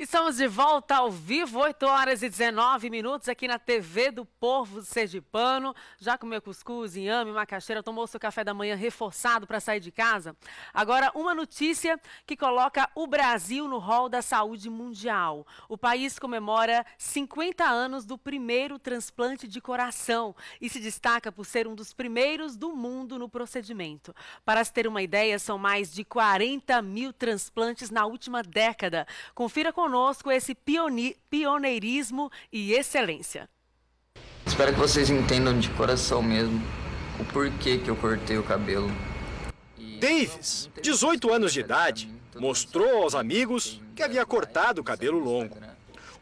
Estamos de volta ao vivo, 8 horas e 19 minutos, aqui na TV do Povo Sergipano. Já comeu cuscuz, inhame, macaxeira, tomou seu café da manhã reforçado para sair de casa? Agora, uma notícia que coloca o Brasil no rol da saúde mundial. O país comemora 50 anos do primeiro transplante de coração e se destaca por ser um dos primeiros do mundo no procedimento. Para se ter uma ideia, são mais de 40 mil transplantes na última década. Confira com conosco esse pioneirismo e excelência. Espero que vocês entendam de coração mesmo o porquê que eu cortei o cabelo. E... Davis, 18 anos de idade, mostrou aos amigos que havia cortado o cabelo longo.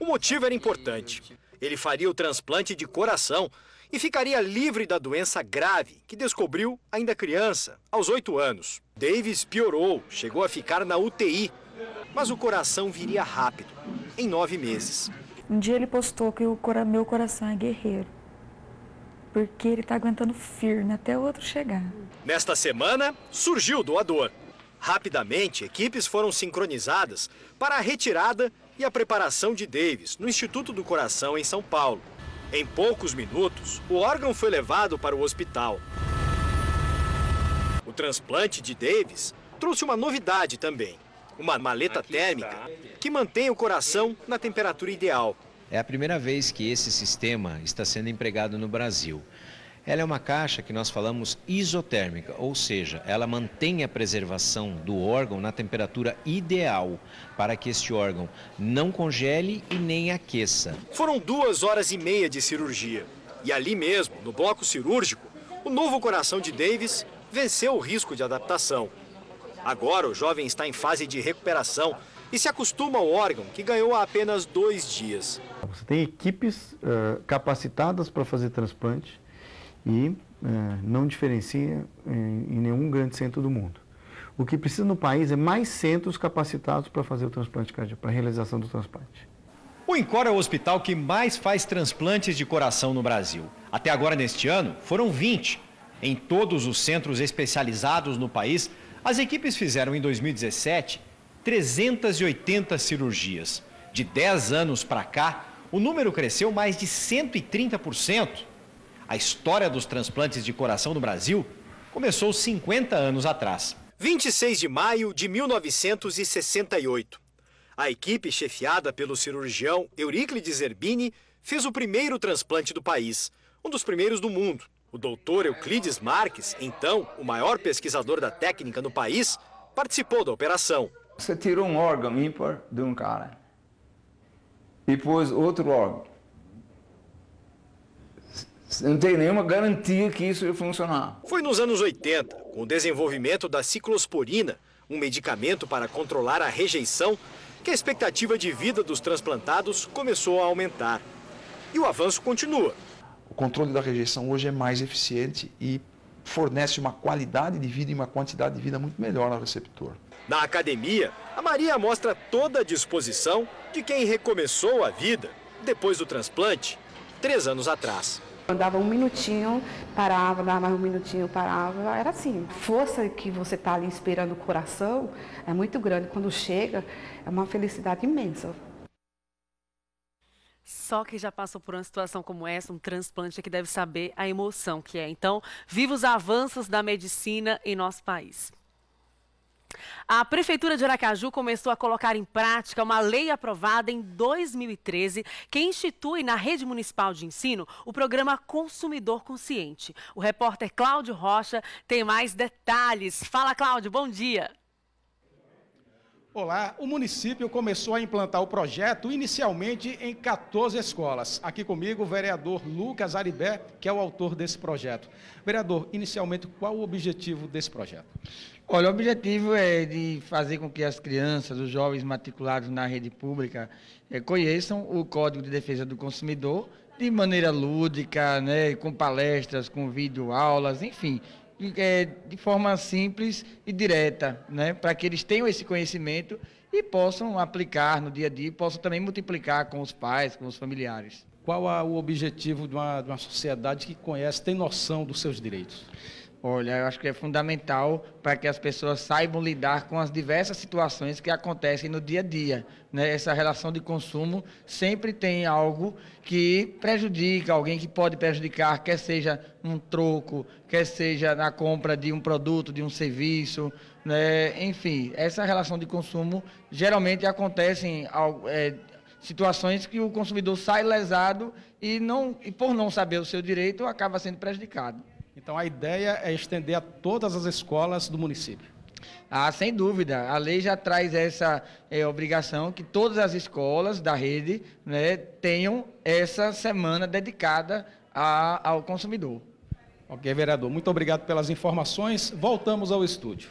O motivo era importante. Ele faria o transplante de coração e ficaria livre da doença grave que descobriu ainda criança, aos 8 anos. Davis piorou, chegou a ficar na UTI mas o coração viria rápido, em nove meses. Um dia ele postou que o meu coração é guerreiro, porque ele está aguentando firme até o outro chegar. Nesta semana, surgiu o doador. Rapidamente, equipes foram sincronizadas para a retirada e a preparação de Davis no Instituto do Coração em São Paulo. Em poucos minutos, o órgão foi levado para o hospital. O transplante de Davis trouxe uma novidade também uma maleta térmica que mantém o coração na temperatura ideal. É a primeira vez que esse sistema está sendo empregado no Brasil. Ela é uma caixa que nós falamos isotérmica, ou seja, ela mantém a preservação do órgão na temperatura ideal para que este órgão não congele e nem aqueça. Foram duas horas e meia de cirurgia. E ali mesmo, no bloco cirúrgico, o novo coração de Davis venceu o risco de adaptação. Agora, o jovem está em fase de recuperação e se acostuma ao órgão, que ganhou há apenas dois dias. Você tem equipes uh, capacitadas para fazer transplante e uh, não diferencia em, eh, em nenhum grande centro do mundo. O que precisa no país é mais centros capacitados para fazer o transplante cardíaco, para a realização do transplante. O INCOR é o hospital que mais faz transplantes de coração no Brasil. Até agora, neste ano, foram 20. Em todos os centros especializados no país, as equipes fizeram em 2017 380 cirurgias. De 10 anos para cá, o número cresceu mais de 130%. A história dos transplantes de coração no Brasil começou 50 anos atrás. 26 de maio de 1968. A equipe chefiada pelo cirurgião Euríclides Zerbini fez o primeiro transplante do país, um dos primeiros do mundo. O doutor Euclides Marques, então o maior pesquisador da técnica no país, participou da operação. Você tirou um órgão ímpar de um cara e pôs outro órgão. Não tem nenhuma garantia que isso ia funcionar. Foi nos anos 80, com o desenvolvimento da ciclosporina, um medicamento para controlar a rejeição, que a expectativa de vida dos transplantados começou a aumentar. E o avanço continua controle da rejeição hoje é mais eficiente e fornece uma qualidade de vida e uma quantidade de vida muito melhor ao receptor. Na academia, a Maria mostra toda a disposição de quem recomeçou a vida depois do transplante, três anos atrás. Andava um minutinho, parava, dava mais um minutinho, parava. Era assim, a força que você está ali esperando o coração é muito grande. Quando chega, é uma felicidade imensa. Só quem já passou por uma situação como essa, um transplante, é que deve saber a emoção que é. Então, viva os avanços da medicina em nosso país. A Prefeitura de Aracaju começou a colocar em prática uma lei aprovada em 2013 que institui na rede municipal de ensino o programa Consumidor Consciente. O repórter Cláudio Rocha tem mais detalhes. Fala, Cláudio, bom dia. Olá, o município começou a implantar o projeto inicialmente em 14 escolas. Aqui comigo o vereador Lucas Aribé, que é o autor desse projeto. Vereador, inicialmente, qual o objetivo desse projeto? Olha, o objetivo é de fazer com que as crianças, os jovens matriculados na rede pública, eh, conheçam o Código de Defesa do Consumidor de maneira lúdica, né, com palestras, com vídeo aulas, enfim, é, de forma simples e direta, né? para que eles tenham esse conhecimento e possam aplicar no dia a dia, possam também multiplicar com os pais, com os familiares. Qual é o objetivo de uma, de uma sociedade que conhece, tem noção dos seus direitos? Olha, eu acho que é fundamental para que as pessoas saibam lidar com as diversas situações que acontecem no dia a dia. Né? Essa relação de consumo sempre tem algo que prejudica, alguém que pode prejudicar, quer seja um troco, quer seja na compra de um produto, de um serviço. Né? Enfim, essa relação de consumo geralmente acontece é, situações que o consumidor sai lesado e, não, e por não saber o seu direito acaba sendo prejudicado. Então a ideia é estender a todas as escolas do município. Ah, sem dúvida. A lei já traz essa é, obrigação que todas as escolas da rede né, tenham essa semana dedicada a, ao consumidor. Ok, vereador. Muito obrigado pelas informações. Voltamos ao estúdio.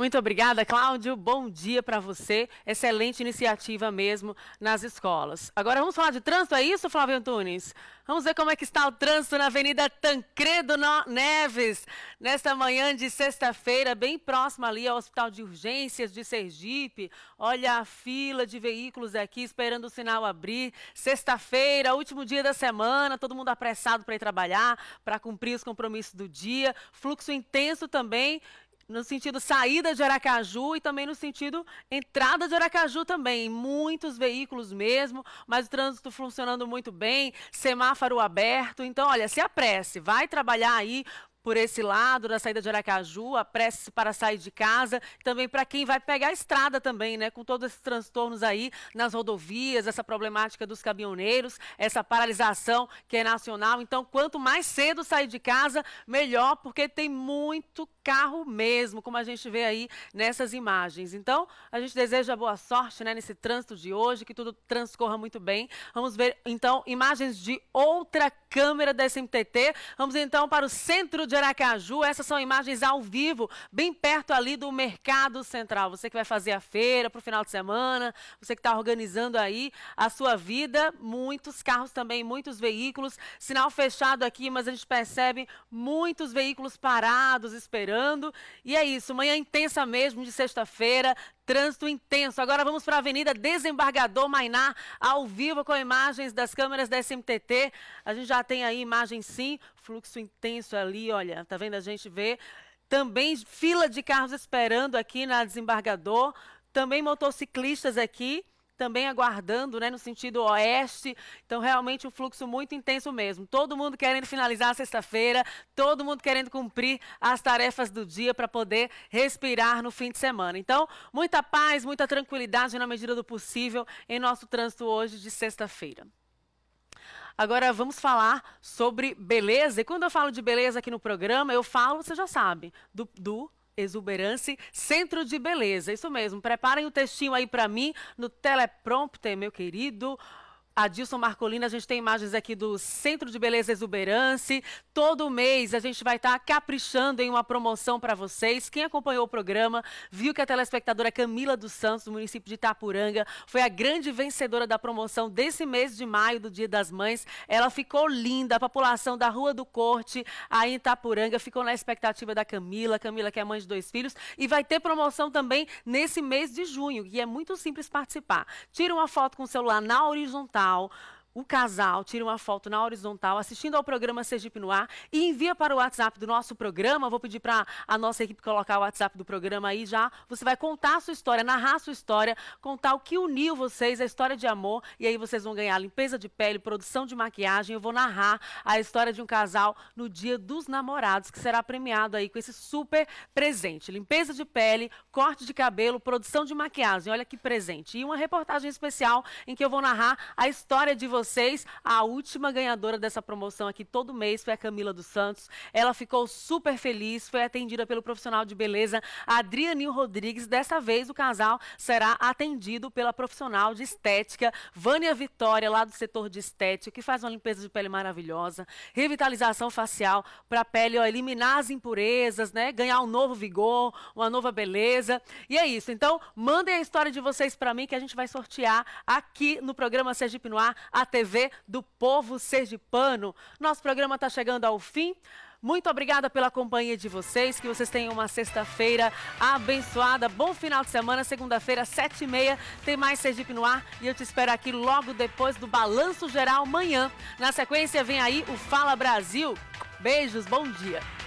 Muito obrigada, Cláudio. Bom dia para você. Excelente iniciativa mesmo nas escolas. Agora vamos falar de trânsito, é isso, Flávio Antunes? Vamos ver como é que está o trânsito na Avenida Tancredo Neves, nesta manhã de sexta-feira, bem próxima ali ao Hospital de Urgências de Sergipe. Olha a fila de veículos aqui esperando o sinal abrir. Sexta-feira, último dia da semana, todo mundo apressado para ir trabalhar, para cumprir os compromissos do dia. Fluxo intenso também no sentido saída de Aracaju e também no sentido entrada de Aracaju também. Muitos veículos mesmo, mas o trânsito funcionando muito bem, semáforo aberto. Então, olha, se apresse, vai trabalhar aí, por esse lado da saída de Aracaju, a prece para sair de casa, também para quem vai pegar a estrada também, né? Com todos esses transtornos aí nas rodovias, essa problemática dos caminhoneiros, essa paralisação que é nacional. Então, quanto mais cedo sair de casa, melhor, porque tem muito carro mesmo, como a gente vê aí nessas imagens. Então, a gente deseja boa sorte, né, nesse trânsito de hoje, que tudo transcorra muito bem. Vamos ver então imagens de outra câmera da SMTT. Vamos então para o centro de Aracaju. Essas são imagens ao vivo, bem perto ali do Mercado Central. Você que vai fazer a feira para o final de semana, você que está organizando aí a sua vida, muitos carros também, muitos veículos. Sinal fechado aqui, mas a gente percebe muitos veículos parados, esperando. E é isso, manhã intensa mesmo de sexta-feira, trânsito intenso. Agora vamos para a Avenida Desembargador Mainá, ao vivo com imagens das câmeras da SMTT. A gente já tem aí imagens sim, fluxo intenso ali, ó, olha, tá vendo? A gente vê também fila de carros esperando aqui na desembargador, também motociclistas aqui também aguardando, né, no sentido oeste. Então, realmente um fluxo muito intenso mesmo. Todo mundo querendo finalizar a sexta-feira, todo mundo querendo cumprir as tarefas do dia para poder respirar no fim de semana. Então, muita paz, muita tranquilidade na medida do possível em nosso trânsito hoje de sexta-feira. Agora vamos falar sobre beleza. E quando eu falo de beleza aqui no programa, eu falo, você já sabe, do, do Exuberance Centro de Beleza. Isso mesmo. Preparem o um textinho aí para mim no teleprompter, meu querido Adilson Marcolina, a gente tem imagens aqui do Centro de Beleza Exuberance. Todo mês a gente vai estar tá caprichando em uma promoção para vocês. Quem acompanhou o programa viu que a telespectadora Camila dos Santos, do município de Itapuranga, foi a grande vencedora da promoção desse mês de maio, do Dia das Mães. Ela ficou linda, a população da Rua do Corte, aí em Itapuranga, ficou na expectativa da Camila. Camila, que é mãe de dois filhos, e vai ter promoção também nesse mês de junho, e é muito simples participar. Tira uma foto com o celular na horizontal 高，o casal tira uma foto na horizontal assistindo ao programa Sergipe no Ar e envia para o WhatsApp do nosso programa. Vou pedir para a nossa equipe colocar o WhatsApp do programa aí já. Você vai contar a sua história, narrar a sua história, contar o que uniu vocês, a história de amor. E aí vocês vão ganhar limpeza de pele, produção de maquiagem. Eu vou narrar a história de um casal no Dia dos Namorados, que será premiado aí com esse super presente. Limpeza de pele, corte de cabelo, produção de maquiagem. Olha que presente. E uma reportagem especial em que eu vou narrar a história de vocês vocês, a última ganhadora dessa promoção aqui todo mês foi a Camila dos Santos. Ela ficou super feliz, foi atendida pelo profissional de beleza Adrianil Rodrigues. Dessa vez, o casal será atendido pela profissional de estética Vânia Vitória, lá do setor de estética, que faz uma limpeza de pele maravilhosa, revitalização facial para a pele ó, eliminar as impurezas, né? ganhar um novo vigor, uma nova beleza. E é isso. Então, mandem a história de vocês para mim que a gente vai sortear aqui no programa Sergipe Noir a TV do povo sergipano. Nosso programa está chegando ao fim. Muito obrigada pela companhia de vocês. Que vocês tenham uma sexta-feira abençoada. Bom final de semana. Segunda-feira, sete e meia, tem mais Sergipe no ar. E eu te espero aqui logo depois do Balanço Geral, amanhã. Na sequência, vem aí o Fala Brasil. Beijos, bom dia.